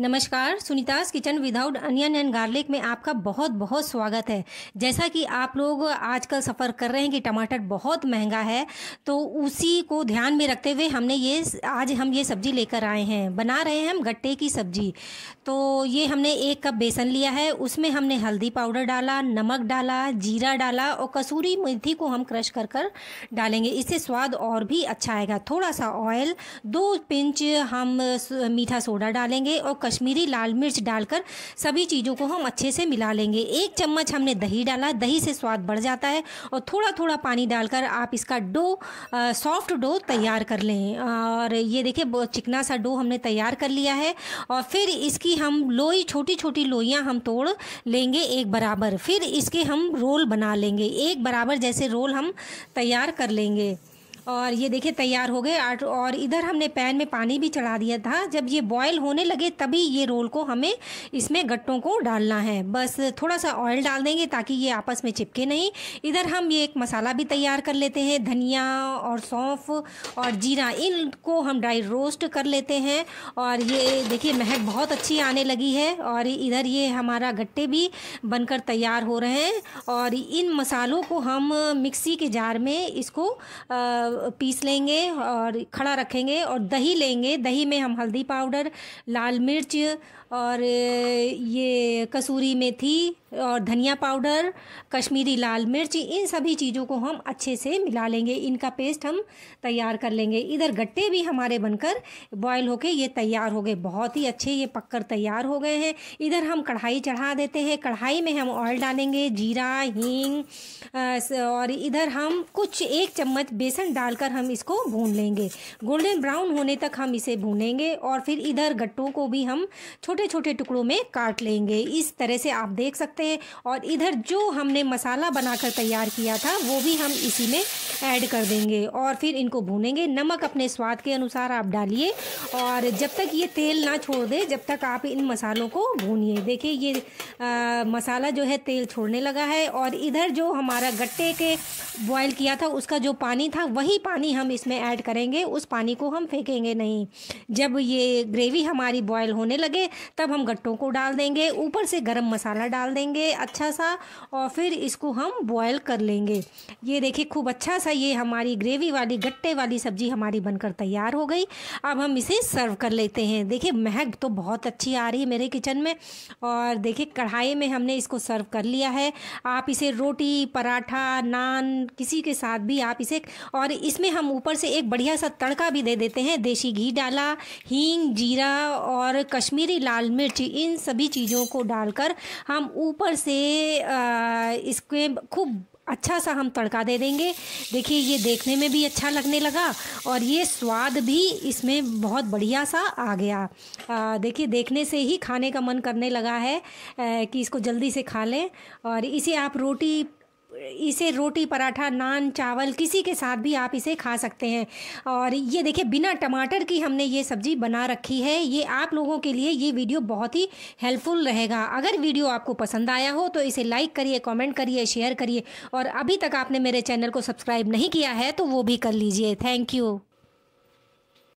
नमस्कार Sunita's kitchen without onion and garlic में आपका बहुत बहुत स्वागत है जैसा कि आप लोग आजकल सफ़र कर रहे हैं कि टमाटर बहुत महंगा है तो उसी को ध्यान में रखते हुए हमने ये आज हम ये सब्ज़ी लेकर आए हैं बना रहे हैं हम गट्टे की सब्ज़ी तो ये हमने एक कप बेसन लिया है उसमें हमने हल्दी पाउडर डाला नमक डाला जीरा डाला और कसूरी मेथी को हम क्रश कर कर डालेंगे इससे स्वाद और भी अच्छा आएगा थोड़ा सा ऑयल दो पिंच हम मीठा सोडा डालेंगे और कश्मीरी लाल मिर्च डालकर सभी चीज़ों को हम अच्छे से मिला लेंगे एक चम्मच हमने दही डाला दही से स्वाद बढ़ जाता है और थोड़ा थोड़ा पानी डालकर आप इसका डो सॉफ्ट डो तैयार कर लें और ये देखिए चिकना सा डो हमने तैयार कर लिया है और फिर इसकी हम लोई छोटी छोटी लोइयाँ हम तोड़ लेंगे एक बराबर फिर इसके हम रोल बना लेंगे एक बराबर जैसे रोल हम तैयार कर लेंगे और ये देखिए तैयार हो गए और इधर हमने पैन में पानी भी चढ़ा दिया था जब ये बॉयल होने लगे तभी ये रोल को हमें इसमें गट्टों को डालना है बस थोड़ा सा ऑयल डाल देंगे ताकि ये आपस में चिपके नहीं इधर हम ये एक मसाला भी तैयार कर लेते हैं धनिया और सौंफ और जीरा इनको हम ड्राई रोस्ट कर लेते हैं और ये देखिए महक बहुत अच्छी आने लगी है और इधर ये हमारा गट्टे भी बनकर तैयार हो रहे हैं और इन मसालों को हम मिक्सी के जार में इसको आ, पीस लेंगे और खड़ा रखेंगे और दही लेंगे दही में हम हल्दी पाउडर लाल मिर्च और ये कसूरी मेथी और धनिया पाउडर कश्मीरी लाल मिर्च इन सभी चीज़ों को हम अच्छे से मिला लेंगे इनका पेस्ट हम तैयार कर लेंगे इधर गट्टे भी हमारे बनकर बॉयल होके ये तैयार हो गए बहुत ही अच्छे ये पककर तैयार हो गए हैं इधर हम कढ़ाई चढ़ा देते हैं कढ़ाई में हम ऑयल डालेंगे जीरा हींग और इधर हम कुछ एक चम्मच बेसन डालकर हम इसको भून लेंगे गोल्डन ब्राउन होने तक हम इसे भूनेंगे और फिर इधर गट्टों को भी हम छोटे छोटे टुकड़ों में काट लेंगे इस तरह से आप देख सकते हैं करें और इधर जो हमने मसाला बनाकर तैयार किया था वो भी हम इसी में ऐड कर देंगे और फिर इनको भूनेंगे नमक अपने स्वाद के अनुसार आप डालिए और जब तक ये तेल ना छोड़ दे जब तक आप इन मसालों को भूनिए देखिए ये आ, मसाला जो है तेल छोड़ने लगा है और इधर जो हमारा गट्टे के बॉयल किया था उसका जो पानी था वही पानी हम इसमें ऐड करेंगे उस पानी को हम फेंकेंगे नहीं जब ये ग्रेवी हमारी बॉयल होने लगे तब हम गट्टों को डाल देंगे ऊपर से गरम मसाला डाल देंगे अच्छा सा और फिर इसको हम बॉयल कर लेंगे ये देखिए खूब अच्छा सा सा ये हमारी ग्रेवी वाली गट्टे वाली सब्ज़ी हमारी बनकर तैयार हो गई अब हम इसे सर्व कर लेते हैं देखिए महक तो बहुत अच्छी आ रही है मेरे किचन में और देखिए कढ़ाई में हमने इसको सर्व कर लिया है आप इसे रोटी पराठा नान किसी के साथ भी आप इसे और इसमें हम ऊपर से एक बढ़िया सा तड़का भी दे देते हैं देसी घी डाला हींग जीरा और कश्मीरी लाल मिर्च इन सभी चीज़ों को डालकर हम ऊपर से इसके खूब अच्छा सा हम तड़का दे देंगे देखिए ये देखने में भी अच्छा लगने लगा और ये स्वाद भी इसमें बहुत बढ़िया सा आ गया देखिए देखने से ही खाने का मन करने लगा है आ, कि इसको जल्दी से खा लें और इसे आप रोटी इसे रोटी पराठा नान चावल किसी के साथ भी आप इसे खा सकते हैं और ये देखिए बिना टमाटर की हमने ये सब्ज़ी बना रखी है ये आप लोगों के लिए ये वीडियो बहुत ही हेल्पफुल रहेगा अगर वीडियो आपको पसंद आया हो तो इसे लाइक करिए कमेंट करिए शेयर करिए और अभी तक आपने मेरे चैनल को सब्सक्राइब नहीं किया है तो वो भी कर लीजिए थैंक यू